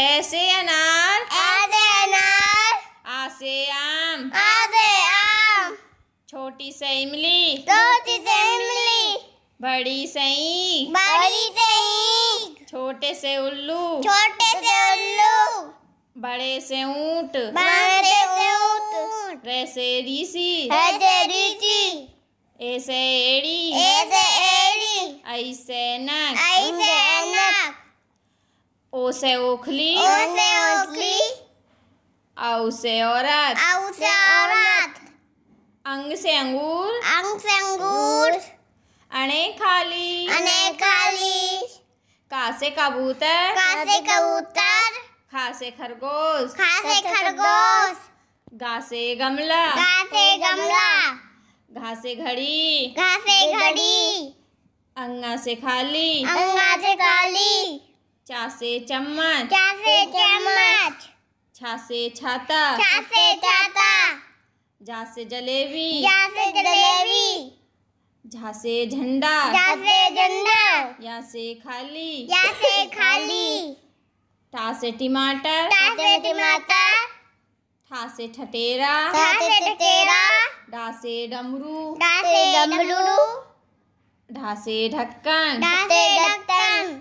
ऐसे अनार ऐसे अनार आसे आम आसे आम छोटी से इमली छोटी से इमली बड़ी सही बड़ी सही छोटे से उल्लू छोटे से उल्लू बड़े से ऊंट बड़े से ऊंट वैसे ऋषि वैसे ऋषि ऐसे एड़ी ऐसे एड़ी ऐसे नाक ऐसे नाक ओ से ओखली ओ से ओखली आउ से औरत आउ से औरत अंग से अंगूर अंग से अंगूर अने खाली अने खाली का से कबूतर का से कबूतर खा से खरगोश खा से खरगोश गा से गमला गा से गमला घा से घड़ी घा से घड़ी अंगा से खाली अंगा से खाली चासे चम्मच चासे चम्मच छासे छाता छासे छाता झासे जलेबी झासे जलेबी झासे झंडा झासे झंडा यासे खाली यासे खाली टासे टमाटर टासे टमाटर ठासे ठटेरा ठासे ठटेरा डासे डमरू डासे डमरू ढासे ढक्कन ढासे ढक्कन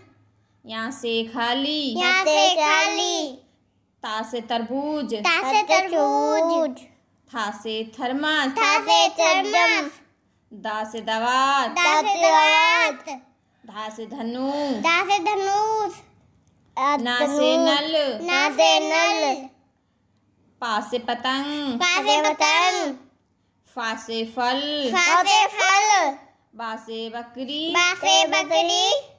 यहाँ से खाली यहाँ से खाली ता से तरबूज ता से तरबूज था से थर्मस था से थर्मस दा से दवा दा से दवा धा से धनुष धा से धनुष ना से नल ना से नल पा से पतंग पा से पतंग फा से फल फा से फल बा से बकरी बा से बकरी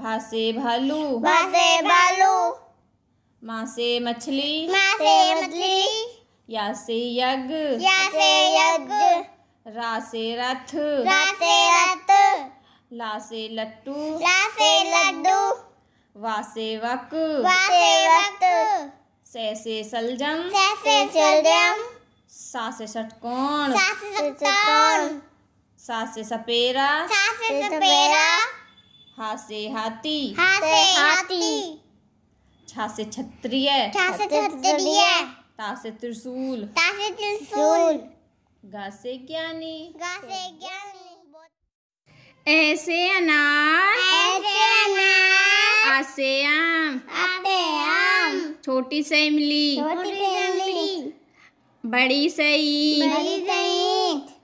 भासे भालू भासे भालू मासे मछली मासे मछली यासे से यज्ञ या से यज्ञ रा रथ रासे रथ लासे लट्टू लासे लड्डू वासे वक वासे वक सैसे सलजम सैसे सलजम सासे से षटकोण सा से षटकोण सा सपेरा सासे सपेरा हा से हाथी हा से हाथी छा से क्षत्रिय छा से क्षत्रिय ता से त्रिशूल ता से त्रिशूल गा से ज्ञानी गा से ज्ञानी ऐसे अनार ऐसे अनार आ से आम आते आम छोटी से इमली छोटी से इमली बड़ी से ईद बड़ी से ईद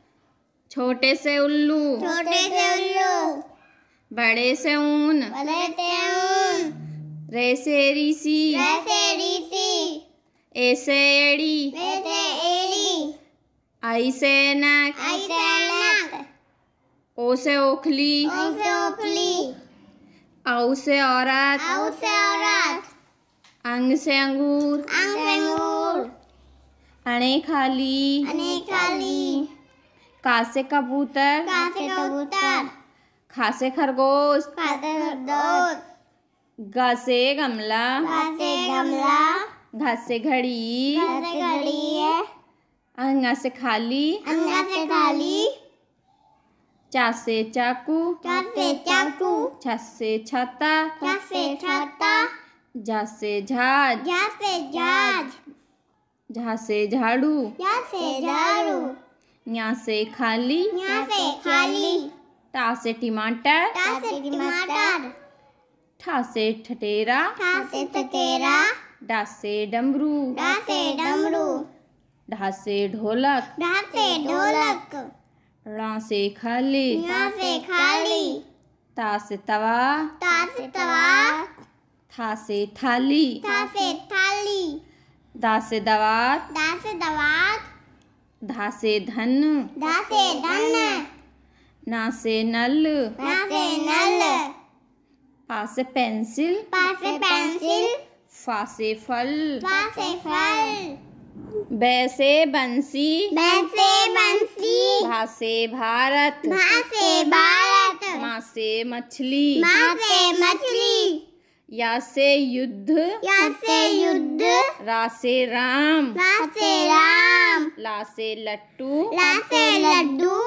छोटे से उल्लू छोटे से उल्लू बड़े से ऊन बड़े से ऊन रे से ऋषि रे से ऋषि ए से एड़ी ए से एड़ी आई से नाक आई से नाक ओ से ओखली ओ से ओखली आउ से औरत आउ से औरत अंग से अंगूर अंग से अंगूर अणे खाली अणे खाली का से कबूतर का से कबूतर खासे खरगोश खासे खरगोश घासे गमला घासे गमला घासे घड़ी घासे घड़ी अंगा से खाली अंगा से खाली चासे चाकू चासे चाकू छासे छाता छासे छाता जासे से झाज जा से झाज झा झाड़ू जा झाड़ू यहाँ से खाली यहाँ से टा से टमाटर टा टमाटर ठा ठटेरा ठा ठटेरा डासे डमरू डासे डमरू ढासे ढोलक ढासे ढोलक रासे खाली रासे खाली तासे तवा तासे तवा था थाली था थाली दासे दवात दासे से दवात धा से धन धा धन ना से नल ना से नल पा से पेंसिल पा से पेंसिल फा से फल फा से फल वैसे बंसी वैसे बंसी भा से भारत भा से भारत मा से मछली मा से मछली या से युद्ध या से युद्ध रा से राम रा से राम ला से लट्टू ला से लड्डू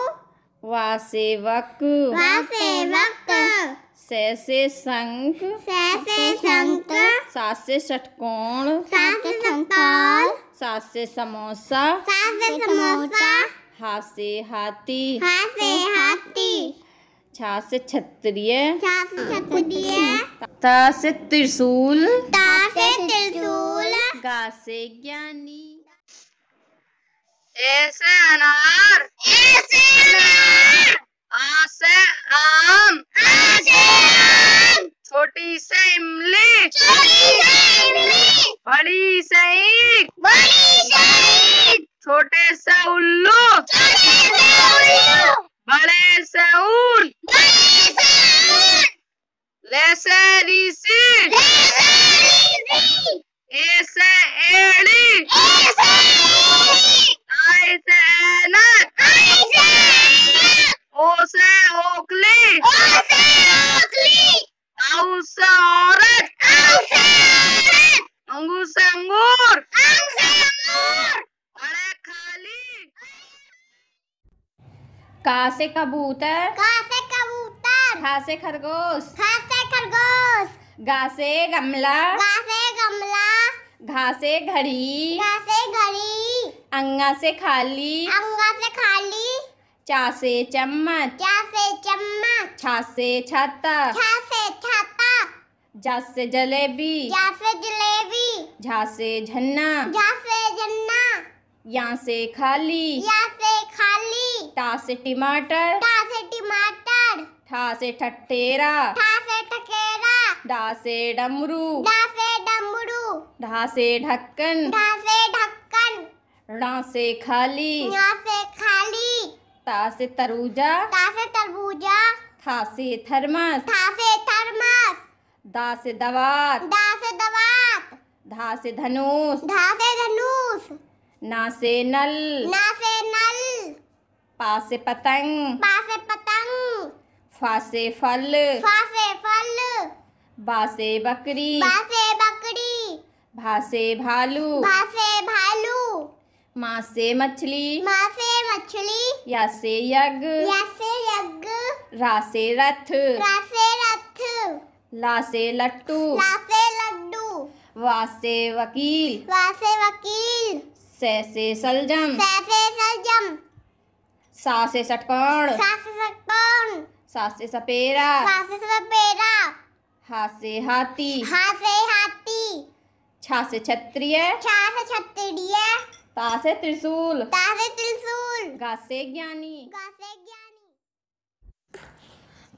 वासेवक वासेवक सैसे संक सैसे संक सासे षटकोण सासे षटकोण सासे समोसा सासे समोसा हासे हाथी हासे हाथी छा से क्षत्रिय छा से क्षत्रिय ता से त्रिशूल ता से त्रिशूल गा से ज्ञानी ऐसे अनार ऐसे अनार से आम आम छोटी से इमली छोटी से इमली बड़ी से ईख बड़ी से ईख छोटे से उल्लू छोटे से उल्लू बड़े से ऊन बड़े से ऊन ले एड़ी एड़ी आई से अंगूर अंगूर अरे खाली का कबूतर से कबूतर खासे खरगोश खा से खरगोश गा से गमला गा से गमला घा से घड़ी घा से घड़ी अंगा से खाली अंगा से खाली चा से चम्मच चा से चम्मच छा से छाता छा से छाता जा से जलेबी जा से जलेबी झा से झन्ना झा से झन्ना या से खाली या से खाली टा से टमाटर टा से टमाटर ठा से ठठेरा ठा से ठकेरा डा से डमरू डा ढा से ढक्कन ढा से ढक्कन ढा से खाली ढा से खाली ता से तरबूजा ता से तरबूजा था से थर्मस था से थर्मस दा से दवात दा से दवात धा से धनुष धा से धनुष ना से नल ना से नल पा से पतंग पा से पतंग फा से फल फा से फल बा से बकरी बा से भासे भालू भासे भालू माँ से मछली माँ से मछली या से यज्ञ या से यज्ञ रा से रथ रा से रथ ला से लट्टू ला से लड्डू वा से वकील वा से वकील से से सलजम से से सलजम सा से सटकोण सा से सटकोण सा से सपेरा सा से सपेरा हा से हाथी हा से हाथी छा से छत्री है छा से छत्री है ता से त्रिशूल ता से त्रिशूल गा से ज्ञानी गा से ज्ञानी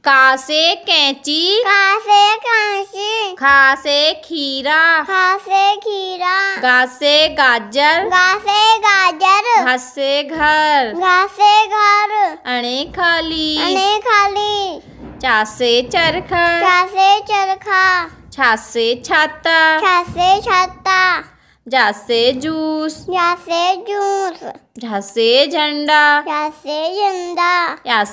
का से कैंची का से कैंची खा से खीरा खा से खीरा गा से गाजर गा से गाजर घा से घर घा से घर अणे खाली अणे खाली चा से चरखा चा से चरखा छासे से छाता छासे छाता जासे जूस जासे जूस झा झंडा झा झंडा या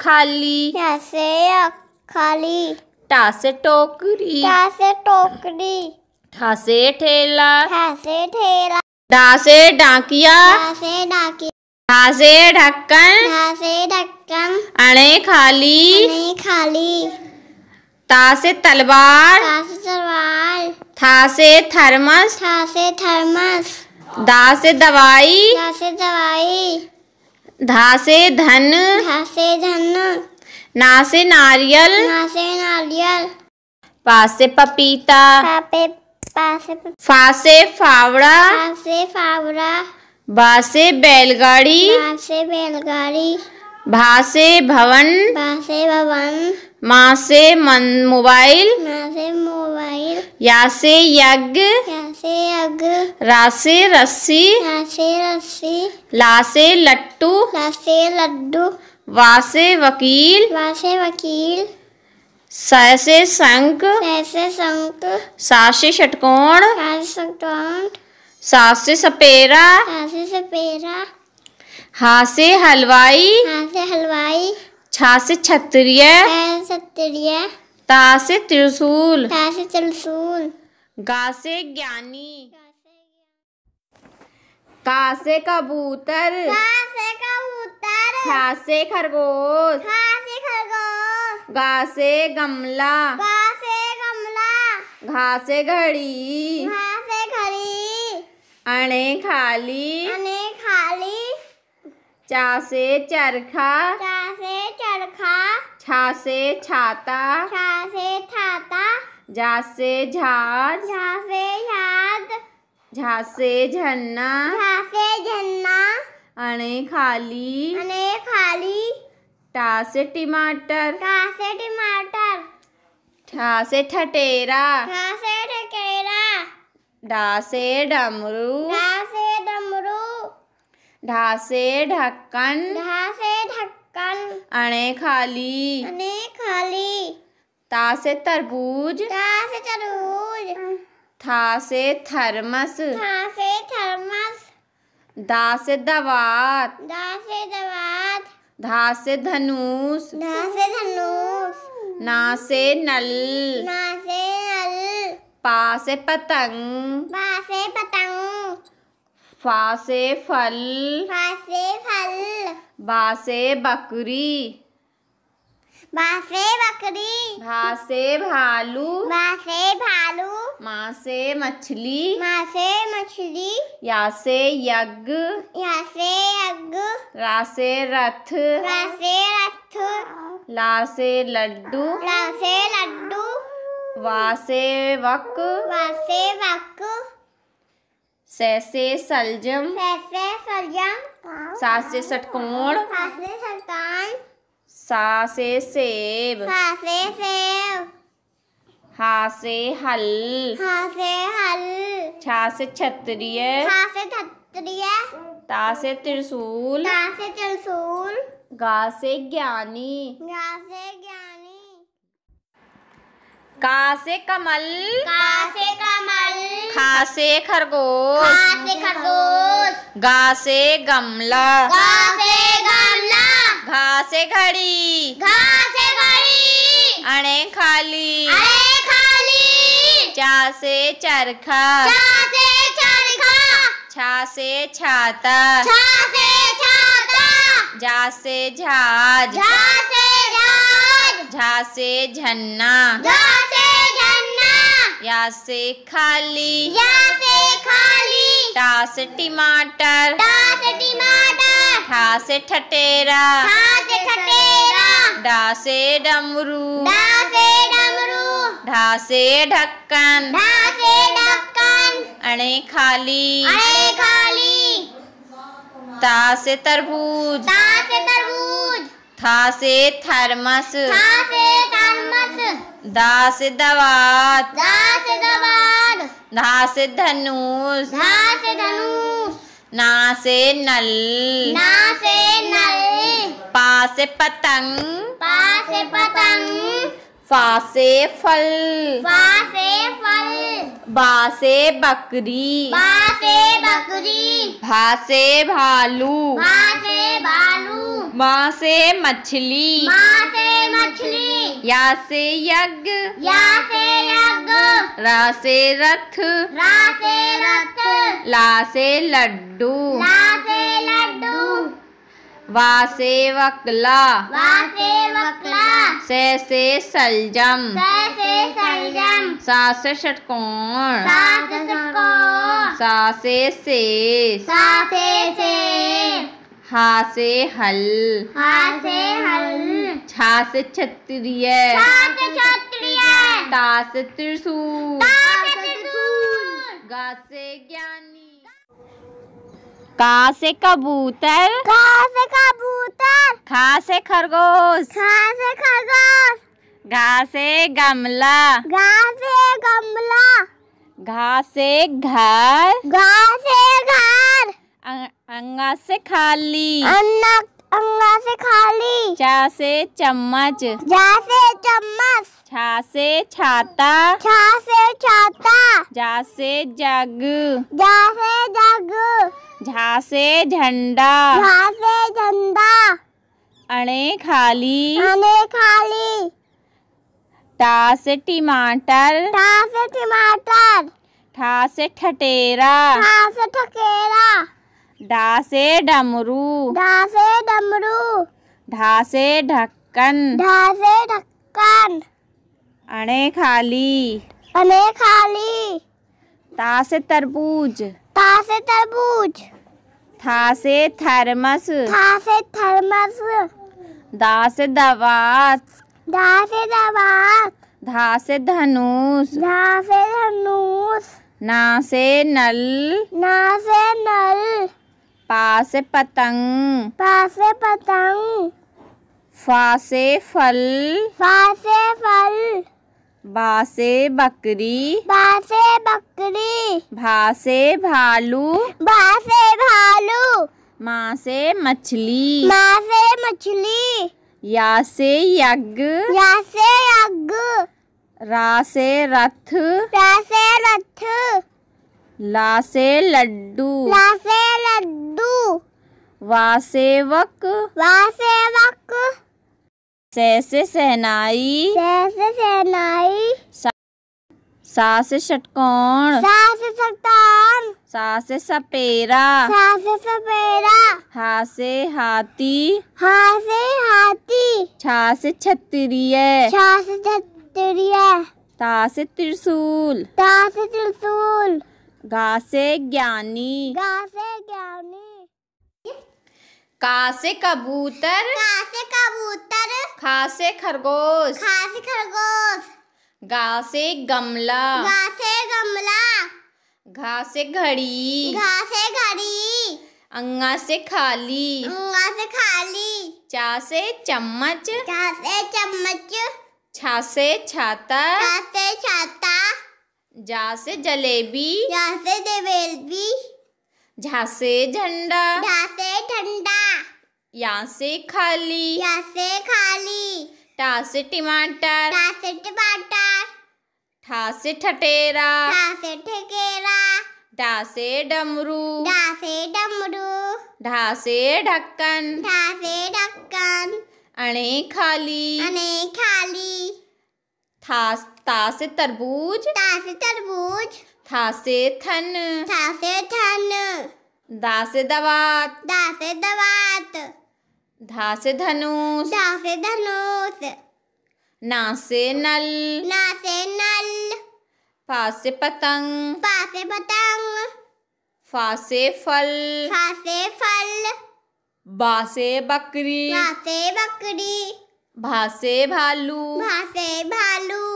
खाली या खाली टासे टोकरी टासे से टोकरी ठासे ठेला ठासे ठेला डासे डाकिया डासे डाकिया ढक्कन ढासे ढक्कन अणे खाली अणे खाली ता से तलवार ता से तलवार था से थर्मस था से थर्मस दा से दवाई दा से दवाई धा से धन धा से धन ना से नारियल ना से नारियल पा से पपीता पा पे फा से फावड़ा से फावड़ा बासे बैलगाड़ी से बैलगाड़ी भासे भवन से भवन माँ से मन मोबाइल माँ से मोबाइल या से यज्ञ या रा से रस्सी रा रस्सी ला से लट्टू ला से लड्डू वा से वकील वा से वकील स से शंख से शंख सा से षटकोण षटकोण सा से सपेरा सा से सपेरा हा से हलवाई हा से हलवाई छा से छत्रिय छत्रिय ता से त्रिशूल ता से त्रिशूल गा से ज्ञानी का से कबूतर का से कबूतर खा से खरगोश खा से खरगोश गा से गमला गा से गमला घा से घड़ी घा से घड़ी अणे खाली अणे खाली चा से चरखा चा से चरखा छा से छाता छा से छाता झा से झाज झा से झाज झा से झन्ना झा से झन्ना अने खाली अने खाली टा से टमाटर टा से टमाटर ठा से ठटेरा ठा से ठटेरा डा से डमरू डा ढासे ढक्कन ढासे ढक्कन अणे खाली अणे खाली तासे तरबूज तासे तरबूज थासे थर्मस थासे थर्मस दासे दवात दासे दवात धासे धनुष धासे धनुष नासे नल नासे नल पासे पतंग पासे पतंग फा से फल फा से फल बा से बकरी बा से बकरी भा से भालू भा से भालू माँ से मछली माँ से मछली या से यज्ञ या से यज्ञ रा से रथ रा से रथ ला से लड्डू ला से लड्डू वा से वक वा से वक सैसे सलजम सैसे सलजम सासे षटकोण सासे षटकोण सासे सेब सासे सेब हासे हल हासे हल छासे क्षत्रिय छासे क्षत्रिय तासे त्रिशूल तासे त्रिशूल गासे ज्ञानी गासे ज्ञानी का से कमल का से कमल खा से खरगोश खा से खरगोश गा से गमला गा से गमला घा से घड़ी घा से घड़ी अणे खाली अणे खाली चा से चरखा चा से चरखा छा से छाता छा से छाता जा से जहाज जा से झा से झन्ना या से खाली या से खाली टा से टमाटर टा से टमाटर ठा से ठटेरा ठा से ठटेरा डा से डमरू डा से डमरू ढा से ढक्कन ढा से ढक्कन अणे खाली अणे खाली ता से तरबूज ता था से थर्मस था से थर्मस दा से दवात दा से दवात धा से धनुष धा से धनुष ना से नल ना से नल पा से पतंग पा से पतंग फा से फल फा से फल बा से बकरी बा से बकरी भा से भालू भा से भालू माँ से मछली माँ से मछली या से यज्ञ या से यज्ञ रा से रथ रा से रथ ला से लड्डू ला से लड्डू वा से वकला वा से वकला से से सलजम से से सलजम सा से षटकोण सा से षटकोण सा से से सा से से हा से हल हा से हल छा से क्षत्रिय ता से त्रिशूल गा से ज्ञानी का से कबूतर का से कबूतर खा से खरगोश खा से खरगोश घा से गमला घा से गमला घा से घर घा से घर अं- अंगा से खाली अन्ना अंगा से खाली चा से चम्मच जा से चम्मच छा से छाता छा से छाता जा से जग जा से जग झा से झंडा झा से झंडा अणे खाली अणे खाली टा से टमाटर टा से टमाटर ठा से ठटेरा ठा से ठकेरा ढासे डमरू ढासे डमरू ढासे ढक्कन ढासे ढक्कन अणे खाली अणे खाली तासे तरबूज तासे तरबूज थासे थर्मस थासे थर्मस दासे दवात दासे दवात धासे धनुष धासे धनुष नासे नल नासे नल से पतंग पासे पतंग फासे फल फासे फल बासे बकरी बासे बकरी भासे भालू भासे भालू माँ से मछली माँ से मछली या से यज्ञ या से यज्ञ रा से रथ रा से रथ लासे लड्डू लासे लड्डू वासेवक वासेवक सैसे सहनाई सैसे सहनाई सासे षटकोण सासे षटकोण सासे सपेरा सासे सपेरा हासे हाथी हासे हाथी छासे छत्रिय छासे छत्रिय तासे त्रिशूल तासे त्रिशूल घासे ज्ञानी घासे ज्ञानी कासे कबूतर कासे कबूतर खासे खरगोश खासे खरगोश घासे गमला घासे गमला घासे घड़ी घासे घड़ी अंगा से खाली अंगा से खाली चा से चम्मच चा से चम्मच छा से छाता छा से छाता जा जलेबी जा से जलेबी झा झंडा झा से ठंडा या से खाली यहाँ से खाली टा से टमाटर टा से टमाटर ठा से ठटेरा ठा से ठकेरा डा से डमरू डा से डमरू ढा से ढक्कन ढा से ढक्कन अने खाली अने खाली था ता से तरबूज ता से तरबूज था से थन था से थन दा से दवात दा से दवात धा से धनुष धा से धनुष ना से नल ना से नल पा से पतंग पा से पतंग फा से फल फा से फल बा से बकरी बा से बकरी भा से भालू भा से भालू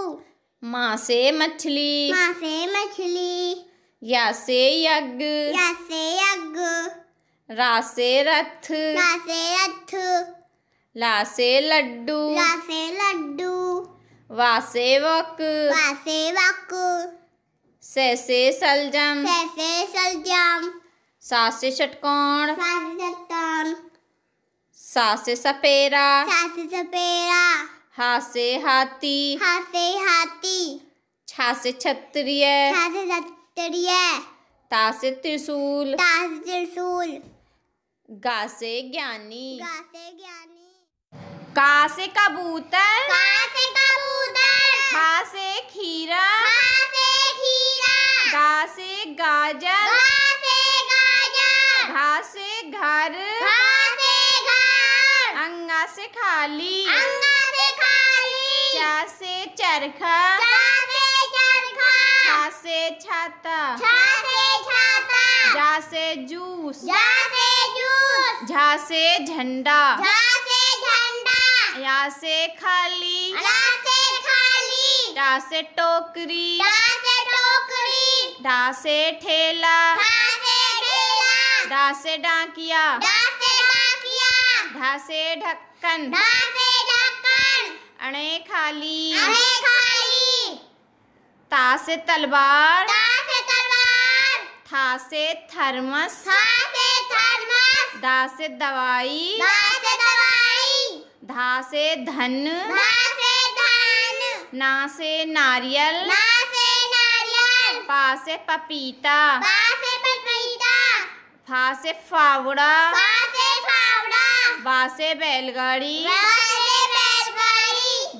माँ से मछली माँ से मछली या से यज्ञ या से यज्ञ रा से रथ रा से रथ ला से लड्डू ला से लड्डू वा से वक वा से वक से से सलजम से से सलजम सा से षटकोण सा से षटकोण सा से सपेरा सा से सपेरा हा से हाथी हा से हाथी छा से छतरी छा से छतरी ता से त्रिशूल ता से त्रिशूल गा से ज्ञानी गा से ज्ञानी का से कबूतर का से कबूतर खा से खीरा खा से खीरा गा से गाजर गा से गाजर घा से घर घा से घर अंगा से खाली अंगा चरखा चरखा से छाता जा से जूस झा से झंडा या से खाली डा से टोकरी टोकरी ढा से ठेला डा से डाकिया ढा से ढक्कन अणे खाली अणे खाली ता से तलवार ता से तलवार था से थर्मस था से थर्मस दा से दवाई दा से दवाई धा से धन धा से धन ना से नारियल ना से नारियल पा से पपीता पा से पपीता फा से फावड़ा फा से फावड़ा बा से बैलगाड़ी बा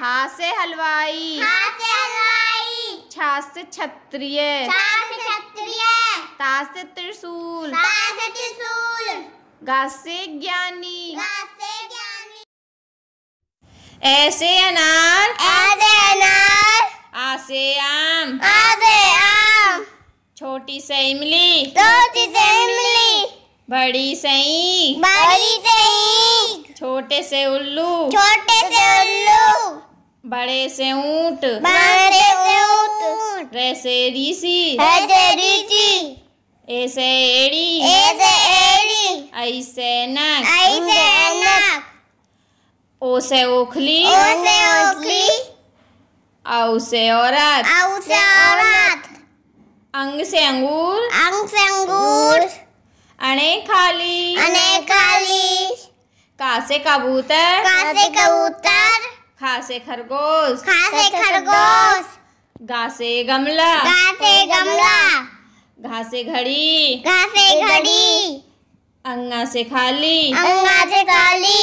हाथ से हलवाई हाथ से हलवाई छास से छत्रिय से से त्रिशूल से त्रिशूल घास से ज्ञानी से ज्ञानी ऐसे अनार ऐसे अनार आसे आम आम छोटी से इमली छोटी से इमली बड़ी सही बड़ी सही छोटे से उल्लू छोटे से उल्लू बड़े से ऊँट बड़े से ऊँट वैसे ऋषि वैसे ऋषि ऐसे एड़ी ऐसे एड़ी ऐसे नाक ऐसे नाक ओ से ओखली ओ से ओखली औ से औरत औ से औरत अंग से अंगूर अंग से अंगूर अने खाली अने खाली का से कबूतर का से कबूतर खासे खरगोश खासे खरगोश घासे गमला घासे गमला घासे घड़ी घासे घड़ी अंगा से खाली अंगा से खाली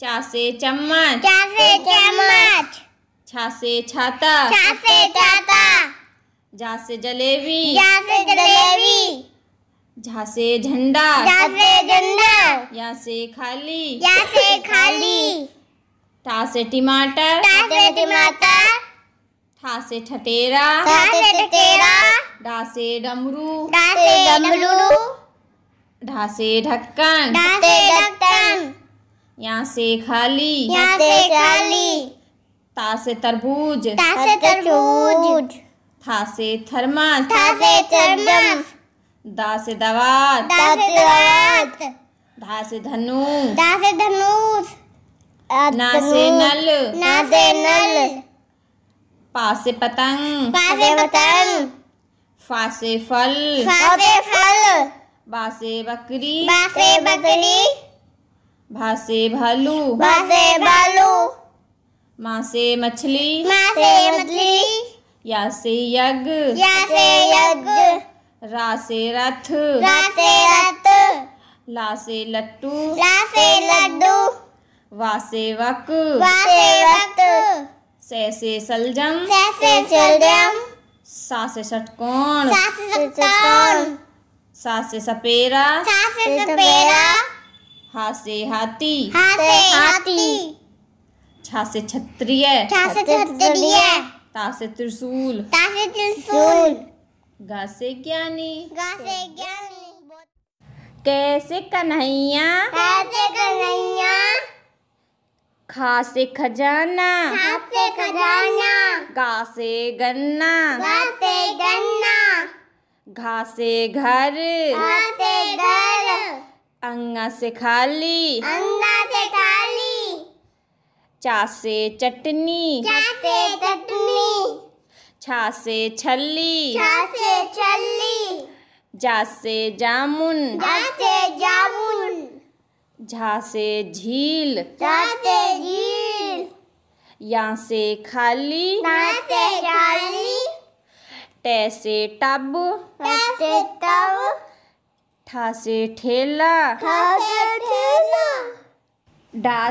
चासे चम्मच चासे चम्मच छासे छाता छासे छाता जासे जलेबी जासे जलेबी झासे झंडा झासे झंडा या से खाली या से खाली ठा से टमाटर ठा से टमाटर ठा ठटेरा ठा से ठटेरा डा डमरू डा डमरू ढा से ढक्कन ढा ढक्कन यहाँ से खाली यहाँ से खाली ता से तरबूज ता तरबूज था से थर्मस था से थर्मस दा से दवात दा से दवात धा से धनुष धा से धनुष नल नल पासे पतंग पासे पतंग फासे फल फासे फल बासे बकरी बासे बकरी भासे भालू भासे भालू मासे मछली मासे मछली यासे से यज्ञ या से यज्ञ रा रथ रासे रथ लासे लट्टू लासे लड्डू वासेवक वासेवक से से सलजम से से सलजम सा से षटकोण सा से षटकोण सा से सपेरा सा से सपेरा हा से हाथी हा से हाथी छा से क्षत्रिय छा से क्षत्रिय ता से त्रिशूल ता से त्रिशूल गा से ज्ञानी गा से ज्ञानी कैसे कन्हैया कैसे कन्हैया खा से खजाना खा से खजाना गा से गन्ना गा से गन्ना घा से घर घा से घर अंगा से खाली अंगा से खाली चा से चटनी चा से चटनी छा से छल्ली छा से छल्ली जा से जामुन जा से झासे झील झासे झील यहाँ से खाली से खाली टैसे टब टैसे टब ठासे ठेला ठासे ठेला ढा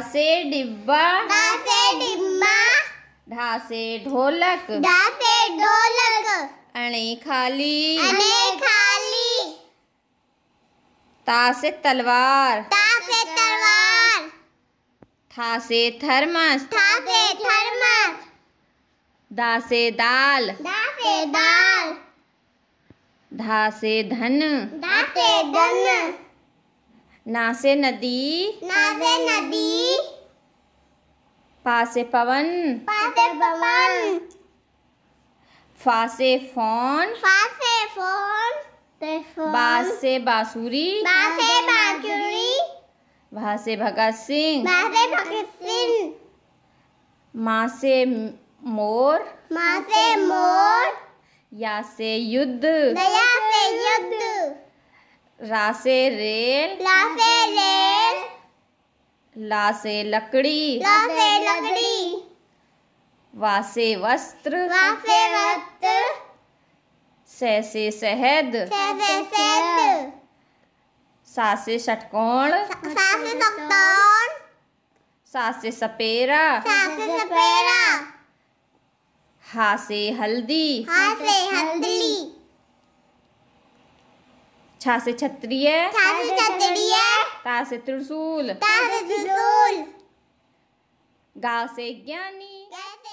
डिब्बा ढा डिब्बा ढासे ढोलक ढासे ढोलक अणे खाली अणे खाली तासे तलवार ता से तलवार था से थर्मस था से थर्मस दा से दाल दा से दाल धा से धन धा से धन ना से नदी ना से नदी पा से पवन पा से पवन फा से फोन फा से फोन बा से बांसुरी बा से बांसुरी वहाँ से भगत सिंह से भगत सिंह माँ से मोर माँ से मोर या से युद्ध दया से युद्ध रा से रेल ला से रेल ला से लकड़ी ला से लकड़ी वा से वस्त्र वा से वस्त्र से से शहद से से शहद सासे षटकोण सासे षटकोण सासे सपेरा सासे सपेरा हासे हल्दी हासे हल्दी छासे छत्रिय छासे छत्रिय तासे त्रिशूल तासे त्रिशूल गासे से ज्ञानी